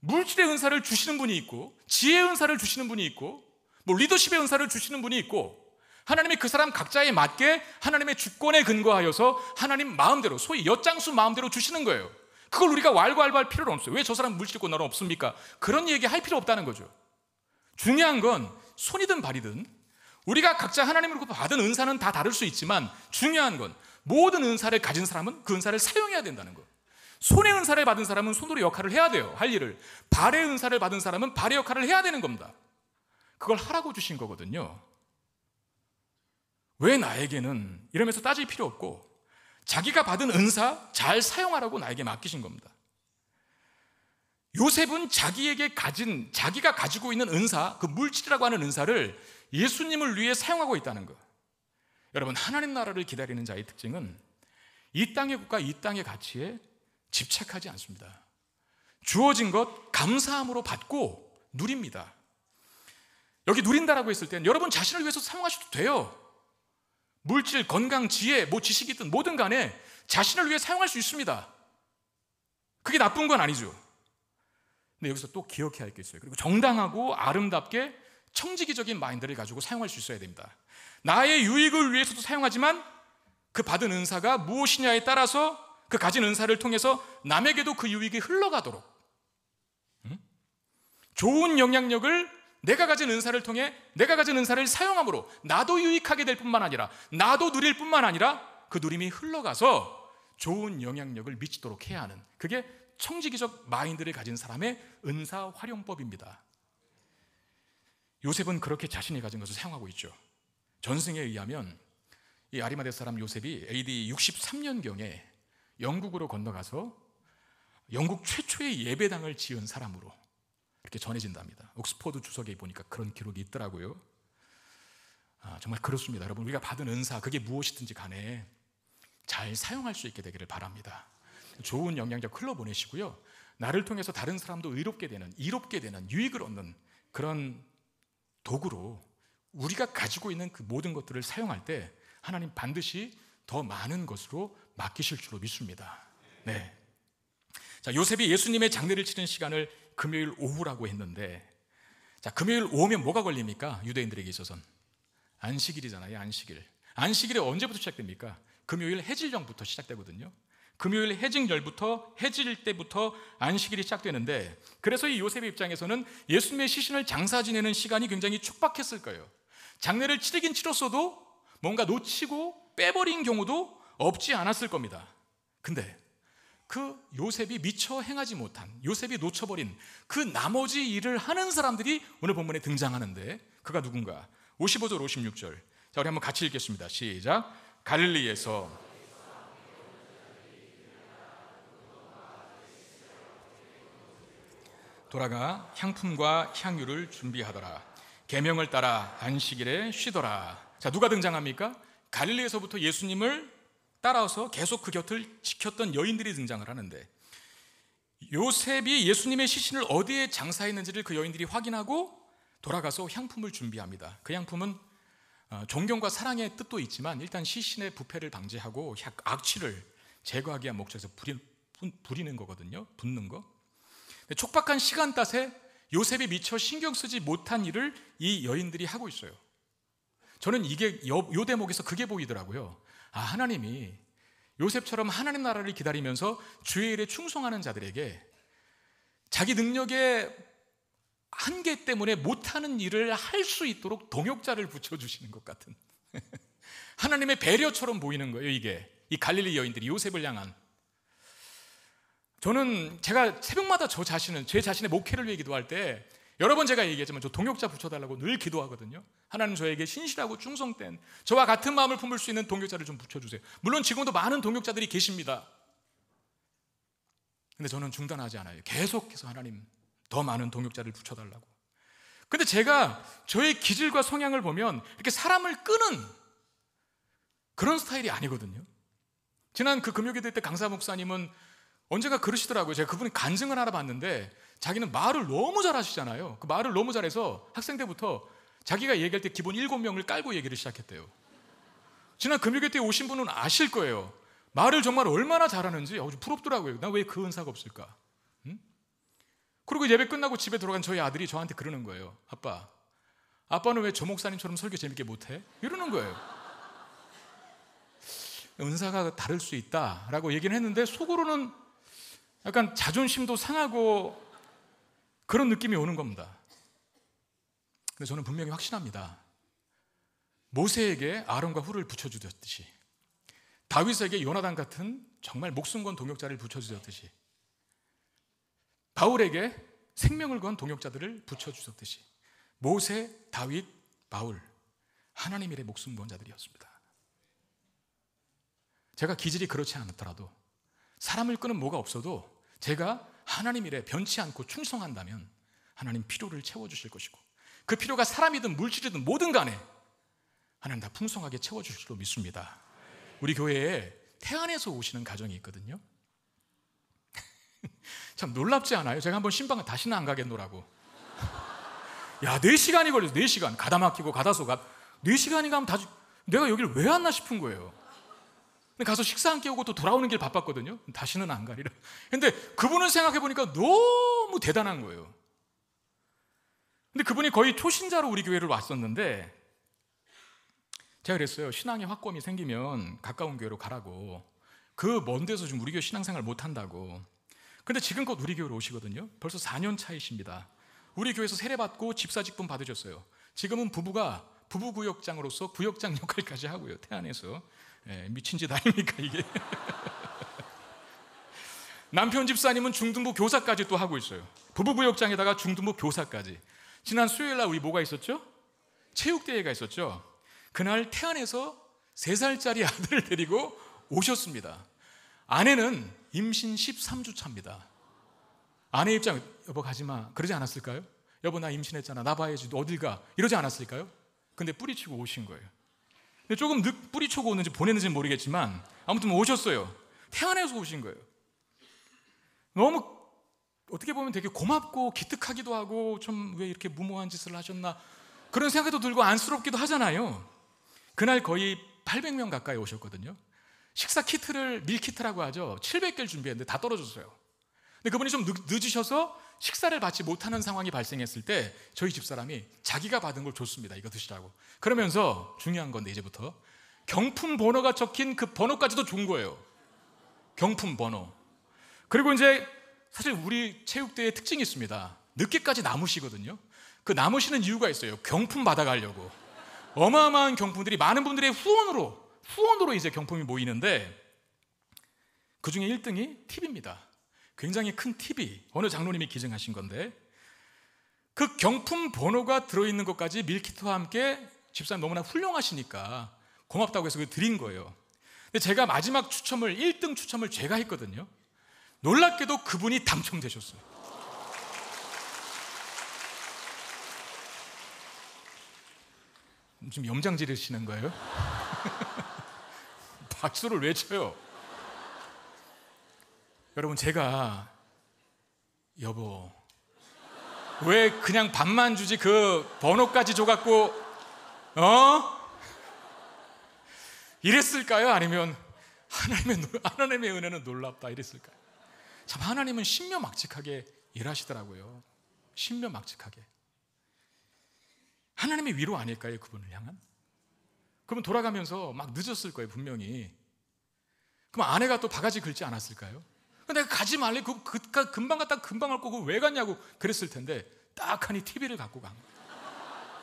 Speaker 1: 물질의 은사를 주시는 분이 있고, 지혜의 은사를 주시는 분이 있고, 뭐 리더십의 은사를 주시는 분이 있고, 하나님이 그 사람 각자에 맞게 하나님의 주권에 근거하여서 하나님 마음대로 소위 엿장수 마음대로 주시는 거예요. 그걸 우리가 왈가왈부할 필요는 없어요. 왜 저 사람 물질권 나는 없습니까? 그런 얘기 할 필요 없다는 거죠. 중요한 건 손이든 발이든 우리가 각자 하나님으로부터 받은 은사는 다 다를 수 있지만 중요한 건 모든 은사를 가진 사람은 그 은사를 사용해야 된다는 거예요. 손의 은사를 받은 사람은 손으로 역할을 해야 돼요. 할 일을. 발의 은사를 받은 사람은 발의 역할을 해야 되는 겁니다. 그걸 하라고 주신 거거든요. 왜 나에게는 이러면서 따질 필요 없고 자기가 받은 은사 잘 사용하라고 나에게 맡기신 겁니다. 요셉은 자기에게 가진 자기가 가지고 있는 은사, 그 물질이라고 하는 은사를 예수님을 위해 사용하고 있다는 거. 여러분 하나님 나라를 기다리는 자의 특징은 이 땅의 국가, 이 땅의 가치에 집착하지 않습니다. 주어진 것 감사함으로 받고 누립니다. 여기 누린다라고 했을 때는 여러분 자신을 위해서 사용하셔도 돼요. 물질, 건강, 지혜, 뭐 지식이든 뭐든 간에 자신을 위해 사용할 수 있습니다. 그게 나쁜 건 아니죠. 근데 여기서 또 기억해야 할 게 있어요. 그리고 정당하고 아름답게 청지기적인 마인드를 가지고 사용할 수 있어야 됩니다. 나의 유익을 위해서도 사용하지만 그 받은 은사가 무엇이냐에 따라서 그 가진 은사를 통해서 남에게도 그 유익이 흘러가도록 좋은 영향력을 내가 가진 은사를 통해 내가 가진 은사를 사용함으로 나도 유익하게 될 뿐만 아니라 나도 누릴 뿐만 아니라 그 누림이 흘러가서 좋은 영향력을 미치도록 해야 하는 그게 청지기적 마인드를 가진 사람의 은사 활용법입니다. 요셉은 그렇게 자신이 가진 것을 사용하고 있죠. 전승에 의하면 이 아리마대 사람 요셉이 AD 63년경에 영국으로 건너가서 영국 최초의 예배당을 지은 사람으로 그렇게 전해진답니다. 옥스퍼드 주석에 보니까 그런 기록이 있더라고요. 아, 정말 그렇습니다. 여러분, 우리가 받은 은사, 그게 무엇이든지 간에 잘 사용할 수 있게 되기를 바랍니다. 좋은 영향력 흘러보내시고요. 나를 통해서 다른 사람도 의롭게 되는, 이롭게 되는, 유익을 얻는 그런 도구로 우리가 가지고 있는 그 모든 것들을 사용할 때 하나님 반드시 더 많은 것으로 맡기실 줄로 믿습니다. 네. 자, 요셉이 예수님의 장례를 치른 시간을 금요일 오후라고 했는데 자, 금요일 오후면 뭐가 걸립니까? 유대인들에게 있어서는 안식일이잖아요, 안식일. 안식일이 언제부터 시작됩니까? 금요일 해질녘부터 시작되거든요. 금요일 해질열부터 해질 때부터 안식일이 시작되는데 그래서 이 요셉의 입장에서는 예수님의 시신을 장사 지내는 시간이 굉장히 촉박했을 거예요. 장례를 치르긴 치렀어도 뭔가 놓치고 빼버린 경우도 없지 않았을 겁니다. 근데 그 요셉이 미처 행하지 못한 요셉이 놓쳐버린 그 나머지 일을 하는 사람들이 오늘 본문에 등장하는데 그가 누군가 55절 56절 자 우리 한번 같이 읽겠습니다 시작 갈릴리에서 돌아가 향품과 향유를 준비하더라 계명을 따라 안식일에 쉬더라 자 누가 등장합니까? 갈릴리에서부터 예수님을 따라서 계속 그 곁을 지켰던 여인들이 등장을 하는데 요셉이 예수님의 시신을 어디에 장사했는지를 그 여인들이 확인하고 돌아가서 향품을 준비합니다. 그 향품은 어, 존경과 사랑의 뜻도 있지만 일단 시신의 부패를 방지하고 악취를 제거하기 위한 목적에서 부리, 는 거거든요. 붓는 거. 촉박한 시간 탓에 요셉이 미처 신경 쓰지 못한 일을 이 여인들이 하고 있어요. 저는 이게 요, 요 대목에서 그게 보이더라고요. 아, 하나님이 요셉처럼 하나님 나라를 기다리면서 주의 일에 충성하는 자들에게 자기 능력의 한계 때문에 못하는 일을 할 수 있도록 동역자를 붙여주시는 것 같은 하나님의 배려처럼 보이는 거예요 이게 이 갈릴리 여인들이 요셉을 향한 저는 제가 새벽마다 저 자신은 제 자신의 목회를 위해 기도할 때 여러 번 제가 얘기했지만 저 동역자 붙여달라고 늘 기도하거든요. 하나님 저에게 신실하고 충성된 저와 같은 마음을 품을 수 있는 동역자를 좀 붙여주세요. 물론 지금도 많은 동역자들이 계십니다. 근데 저는 중단하지 않아요. 계속해서 하나님 더 많은 동역자를 붙여달라고. 근데 제가 저의 기질과 성향을 보면 이렇게 사람을 끄는 그런 스타일이 아니거든요. 지난 그금요기때 강사 목사님은 언제가 그러시더라고요. 제가 그분이 간증을 알아 봤는데 자기는 말을 너무 잘하시잖아요. 그 말을 너무 잘해서 학생 때부터 자기가 얘기할 때 기본 7명을 깔고 얘기를 시작했대요. 지난 금요일 때 오신 분은 아실 거예요. 말을 정말 얼마나 잘하는지 아주 부럽더라고요. 나 왜 그 은사가 없을까? 응? 그리고 예배 끝나고 집에 돌아간 저희 아들이 저한테 그러는 거예요. 아빠, 아빠는 왜 저 목사님처럼 설교 재밌게 못해? 이러는 거예요. 은사가 다를 수 있다라고 얘기를 했는데 속으로는 약간 자존심도 상하고 그런 느낌이 오는 겁니다. 근데 저는 분명히 확신합니다. 모세에게 아론과 후를 붙여주셨듯이 다윗에게 요나단 같은 정말 목숨 건 동역자를 붙여주셨듯이 바울에게 생명을 건 동역자들을 붙여주셨듯이 모세, 다윗, 바울 하나님 일의 목숨 건 자들이었습니다. 제가 기질이 그렇지 않더라도 사람을 끄는 뭐가 없어도 제가 하나님 일에 변치 않고 충성한다면 하나님 필요를 채워주실 것이고 그 필요가 사람이든 물질이든 뭐든 간에 하나님 다 풍성하게 채워주실 줄로 믿습니다. 우리 교회에 태안에서 오시는 가정이 있거든요. 참 놀랍지 않아요? 제가 한번 신방을 다시는 안 가겠노라고. 야, 4시간이 걸려서 4시간. 가다 막히고 가다 속아. 4시간이 가면 다, 내가 여기를 왜 왔나 싶은 거예요. 가서 식사 함께 오고 또 돌아오는 길 바빴거든요. 다시는 안 가리라. 근데 그분을 생각해 보니까 너무 대단한 거예요. 근데 그분이 거의 초신자로 우리 교회를 왔었는데 제가 그랬어요. 신앙의 확고함이 생기면 가까운 교회로 가라고. 그 먼 데서 지금 우리 교회 신앙생활 못 한다고. 근데 지금껏 우리 교회로 오시거든요. 벌써 4년 차이십니다. 우리 교회에서 세례받고 집사 직분 받으셨어요. 지금은 부부가 부부구역장으로서 구역장 역할까지 하고요. 태안에서. 예, 미친 짓 아닙니까 이게? 남편 집사님은 중등부 교사까지 또 하고 있어요. 부부부역장에다가 중등부 교사까지. 지난 수요일 날 우리 뭐가 있었죠? 체육대회가 있었죠. 그날 태안에서 3살짜리 아들을 데리고 오셨습니다. 아내는 임신 13주 차입니다. 아내 입장, 여보 가지 마. 그러지 않았을까요? 여보 나 임신했잖아. 나 봐야지. 어딜 가. 이러지 않았을까요? 근데 뿌리치고 오신 거예요. 조금 늦 뿌리쳐고 오는지 보냈는지는 모르겠지만 아무튼 오셨어요. 태안에서 오신 거예요. 너무 어떻게 보면 되게 고맙고 기특하기도 하고 좀 왜 이렇게 무모한 짓을 하셨나 그런 생각도 들고 안쓰럽기도 하잖아요. 그날 거의 800명 가까이 오셨거든요. 식사 키트를 밀키트라고 하죠. 700개를 준비했는데 다 떨어졌어요. 근데 그분이 좀 늦, 늦으셔서 식사를 받지 못하는 상황이 발생했을 때 저희 집사람이 자기가 받은 걸 줬습니다. 이거 드시라고. 그러면서 중요한 건데 이제부터 경품 번호가 적힌 그 번호까지도 준 거예요. 경품 번호. 그리고 이제 사실 우리 체육대회 특징이 있습니다. 늦게까지 남으시거든요. 그 남으시는 이유가 있어요. 경품 받아가려고. 어마어마한 경품들이 많은 분들의 후원으로, 후원으로 이제 경품이 모이는데 그 중에 1등이 팁입니다. 굉장히 큰 팁이 어느 장로님이 기증하신 건데 그 경품 번호가 들어있는 것까지 밀키트와 함께 집사님 너무나 훌륭하시니까 고맙다고 해서 드린 거예요. 근데 제가 마지막 추첨을 1등 추첨을 제가 했거든요. 놀랍게도 그분이 당첨되셨어요. 지금 염장 지르시는 거예요? 박수를 왜 쳐요? 여러분 제가 여보 왜 그냥 밥만 주지 그 번호까지 줘갖고 어 이랬을까요? 아니면 하나님의 하나님의 은혜는 놀랍다 이랬을까요? 참 하나님은 신묘막직하게 일하시더라고요. 신묘막직하게 하나님의 위로 아닐까요? 그분을 향한 그러면 돌아가면서 막 늦었을 거예요 분명히 그럼 아내가 또 바가지 긁지 않았을까요? 내가 가지 말래. 그, 그, 금방 갔다 금방 갈 거고 왜 갔냐고 그랬을 텐데 딱 하니 TV를 갖고 간거예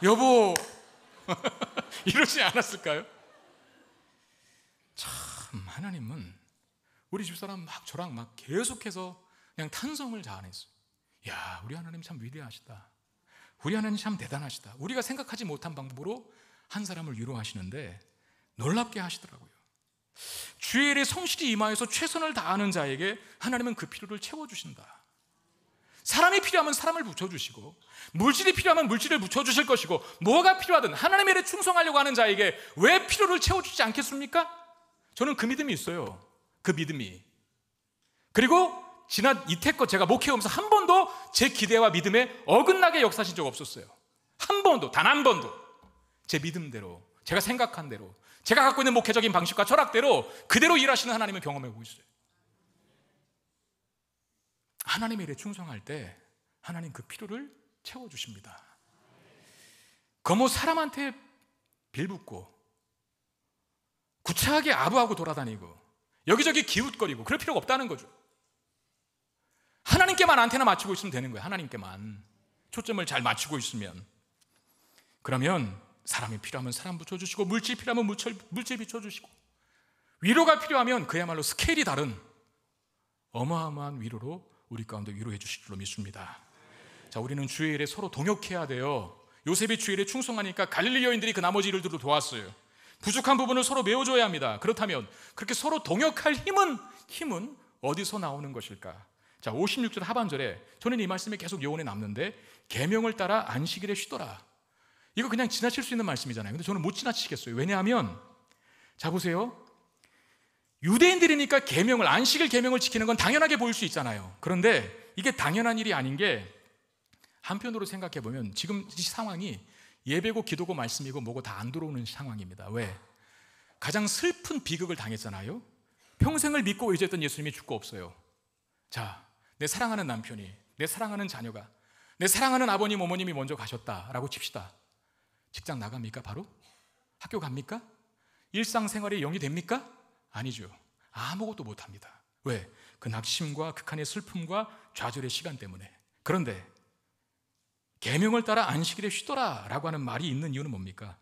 Speaker 1: 여보 이러지 않았을까요? 참 하나님은 우리 집사람 막 저랑 막 계속해서 그냥 탄성을 자아냈어요. 야 우리 하나님 참 위대하시다. 우리 하나님 참 대단하시다. 우리가 생각하지 못한 방법으로 한 사람을 위로하시는데 놀랍게 하시더라고요. 주 일에 성실히 임하여서 최선을 다하는 자에게 하나님은 그 필요를 채워주신다. 사람이 필요하면 사람을 붙여주시고, 물질이 필요하면 물질을 붙여주실 것이고, 뭐가 필요하든 하나님의 일에 충성하려고 하는 자에게 왜 필요를 채워주지 않겠습니까? 저는 그 믿음이 있어요. 그 믿음이. 그리고 지난 이태껏 제가 목회하면서 한 번도 제 기대와 믿음에 어긋나게 역사하신 적 없었어요. 한 번도, 단 한 번도. 제 믿음대로, 제가 생각한 대로, 제가 갖고 있는 목회적인 방식과 철학대로 그대로 일하시는 하나님을 경험해 보고 있어요. 하나님의 일에 충성할 때 하나님 그 필요를 채워주십니다. 거무 사람한테 빌붙고 구차하게 아부하고 돌아다니고 여기저기 기웃거리고 그럴 필요가 없다는 거죠. 하나님께만 안테나 맞추고 있으면 되는 거예요. 하나님께만 초점을 잘 맞추고 있으면 그러면 사람이 필요하면 사람 붙여주시고 물질 필요하면 물질, 물질 비춰주시고 위로가 필요하면 그야말로 스케일이 다른 어마어마한 위로로 우리 가운데 위로해 주실 줄로 믿습니다. 자, 우리는 주일에 서로 동역해야 돼요. 요셉이 주일에 충성하니까 갈릴리 여인들이 그 나머지 일들을 도왔어요. 부족한 부분을 서로 메워줘야 합니다. 그렇다면 그렇게 서로 동역할 힘은 힘은 어디서 나오는 것일까? 자, 56절 하반절에 저는 이 말씀이 계속 여운에 남는데 계명을 따라 안식일에 쉬더라. 이거 그냥 지나칠 수 있는 말씀이잖아요. 근데 저는 못 지나치겠어요. 왜냐하면 자 보세요. 유대인들이니까 계명을 안식일 계명을 지키는 건 당연하게 보일 수 있잖아요. 그런데 이게 당연한 일이 아닌 게 한편으로 생각해 보면 지금 이 상황이 예배고 기도고 말씀이고 뭐고 다 안 들어오는 상황입니다. 왜? 가장 슬픈 비극을 당했잖아요. 평생을 믿고 의지했던 예수님이 죽고 없어요. 자, 내 사랑하는 남편이, 내 사랑하는 자녀가, 내 사랑하는 아버님, 어머님이 먼저 가셨다라고 칩시다. 직장 나갑니까? 바로? 학교 갑니까? 일상생활에 영이 됩니까? 아니죠. 아무것도 못합니다. 왜? 그 낙심과 극한의 슬픔과 좌절의 시간 때문에. 그런데 계명을 따라 안식일에 쉬더라라고 하는 말이 있는 이유는 뭡니까?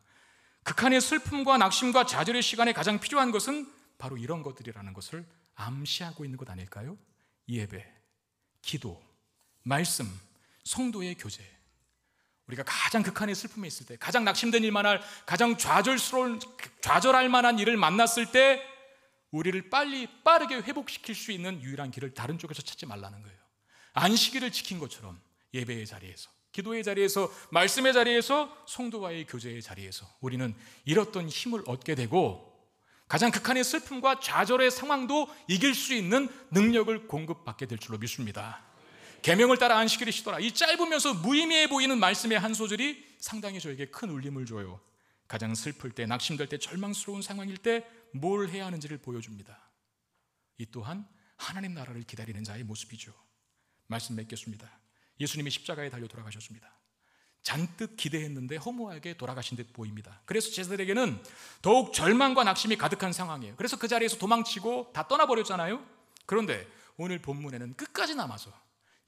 Speaker 1: 극한의 슬픔과 낙심과 좌절의 시간에 가장 필요한 것은 바로 이런 것들이라는 것을 암시하고 있는 것 아닐까요? 예배, 기도, 말씀, 성도의 교제. 우리가 가장 극한의 슬픔에 있을 때, 가장 낙심된 일만 할, 가장 좌절스러운, 좌절할 만한 일을 만났을 때, 우리를 빨리 빠르게 회복시킬 수 있는 유일한 길을 다른 쪽에서 찾지 말라는 거예요. 안식일을 지킨 것처럼 예배의 자리에서, 기도의 자리에서, 말씀의 자리에서, 성도와의 교제의 자리에서 우리는 잃었던 힘을 얻게 되고 가장 극한의 슬픔과 좌절의 상황도 이길 수 있는 능력을 공급받게 될 줄로 믿습니다. 계명을 따라 안식일을 쉬더라. 이 짧으면서 무의미해 보이는 말씀의 한 소절이 상당히 저에게 큰 울림을 줘요. 가장 슬플 때, 낙심될 때, 절망스러운 상황일 때 뭘 해야 하는지를 보여줍니다. 이 또한 하나님 나라를 기다리는 자의 모습이죠. 말씀 맺겠습니다. 예수님이 십자가에 달려 돌아가셨습니다. 잔뜩 기대했는데 허무하게 돌아가신 듯 보입니다. 그래서 제자들에게는 더욱 절망과 낙심이 가득한 상황이에요. 그래서 그 자리에서 도망치고 다 떠나버렸잖아요. 그런데 오늘 본문에는 끝까지 남아서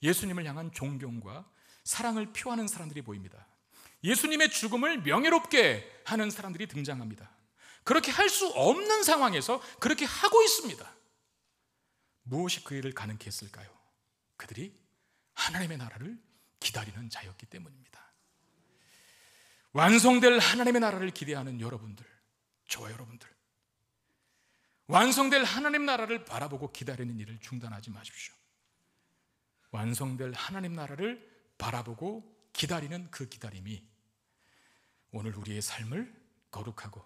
Speaker 1: 예수님을 향한 존경과 사랑을 표하는 사람들이 보입니다. 예수님의 죽음을 명예롭게 하는 사람들이 등장합니다. 그렇게 할 수 없는 상황에서 그렇게 하고 있습니다. 무엇이 그 일을 가능케 했을까요? 그들이 하나님의 나라를 기다리는 자였기 때문입니다. 완성될 하나님의 나라를 기대하는 여러분들, 저와 여러분들. 완성될 하나님 나라를 바라보고 기다리는 일을 중단하지 마십시오. 완성될 하나님 나라를 바라보고 기다리는 그 기다림이 오늘 우리의 삶을 거룩하고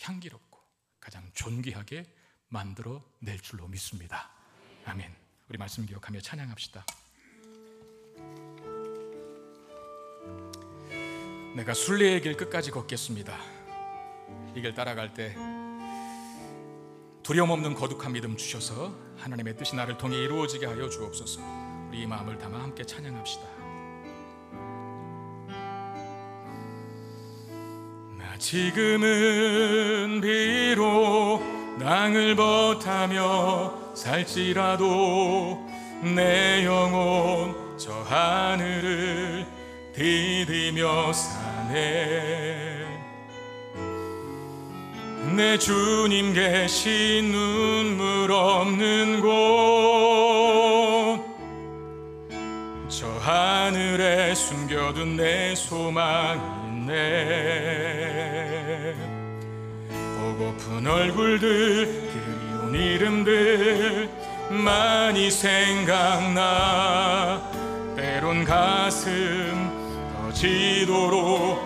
Speaker 1: 향기롭고 가장 존귀하게 만들어 낼 줄로 믿습니다. 아멘. 우리 말씀 기억하며 찬양합시다. 내가 순례의 길 끝까지 걷겠습니다. 이 길 따라갈 때 두려움 없는 거룩한 믿음 주셔서 하나님의 뜻이 나를 통해 이루어지게 하여 주옵소서. 우리 마음을 담아 함께 찬양합시다.
Speaker 2: 나 지금은 비록 낭을 버타며 살지라도 내 영혼 저 하늘을 디디며 사네 내 주님 계신 눈물 없는 곳 하늘에 숨겨둔 내 소망이 네 보고픈 얼굴들 그리운 이름들 많이 생각나 때론 가슴 터지도록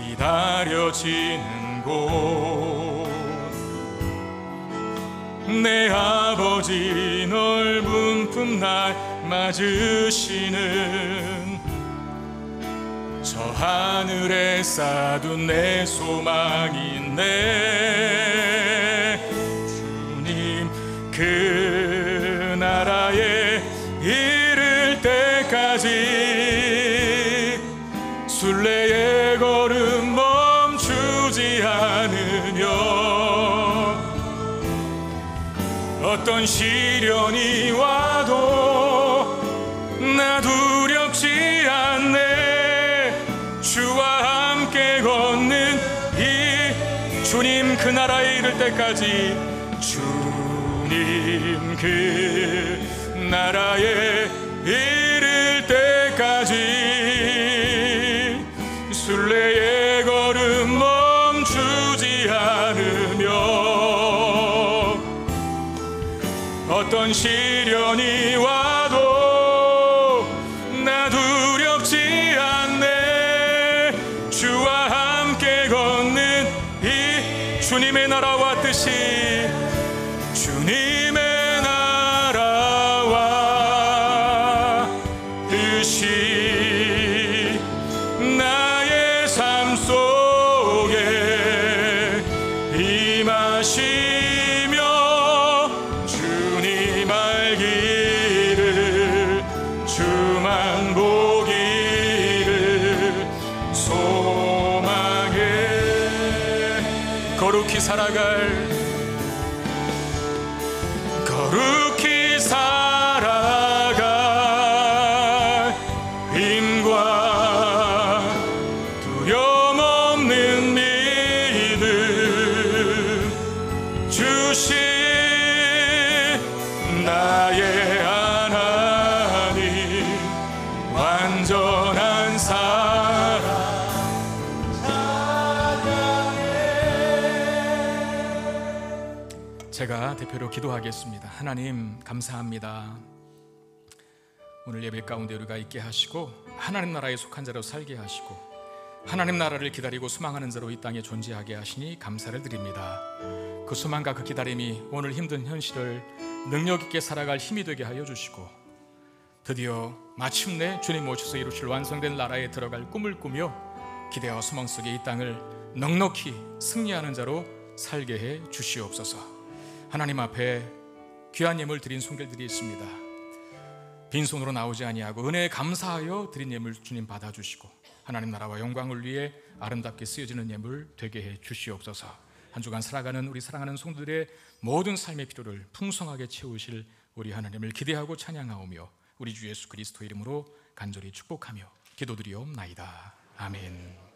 Speaker 2: 기다려지는 곳 내 아버지 넓은 품날 맞으시는 저 하늘에 쌓둔 아내소망인네 주님 그 나라에 이를 때까지 순례의 걸음 멈추지 않으며 어떤 시련이 와도 그 나라에 이를 때까지 주님 그 나라에 이를 때까지 순례의 걸음 멈추지 않으며 어떤 시
Speaker 1: 대표로 기도하겠습니다. 하나님 감사합니다. 오늘 예배 가운데 우리가 있게 하시고 하나님 나라에 속한 자로 살게 하시고 하나님 나라를 기다리고 소망하는 자로 이 땅에 존재하게 하시니 감사를 드립니다. 그 소망과 그 기다림이 오늘 힘든 현실을 능력 있게 살아갈 힘이 되게 하여 주시고 드디어 마침내 주님 오셔서 이루실 완성된 나라에 들어갈 꿈을 꾸며 기대와 소망 속에 이 땅을 넉넉히 승리하는 자로 살게 해 주시옵소서. 하나님 앞에 귀한 예물 드린 손길들이 있습니다. 빈손으로 나오지 아니하고 은혜에 감사하여 드린 예물 주님 받아 주시고 하나님 나라와 영광을 위해 아름답게 쓰여지는 예물 되게 해 주시옵소서. 한 주간 살아가는 우리 사랑하는 성도들의 모든 삶의 필요를 풍성하게 채우실 우리 하나님을 기대하고 찬양하오며 우리 주 예수 그리스도 이름으로 간절히 축복하며 기도드리옵나이다. 아멘.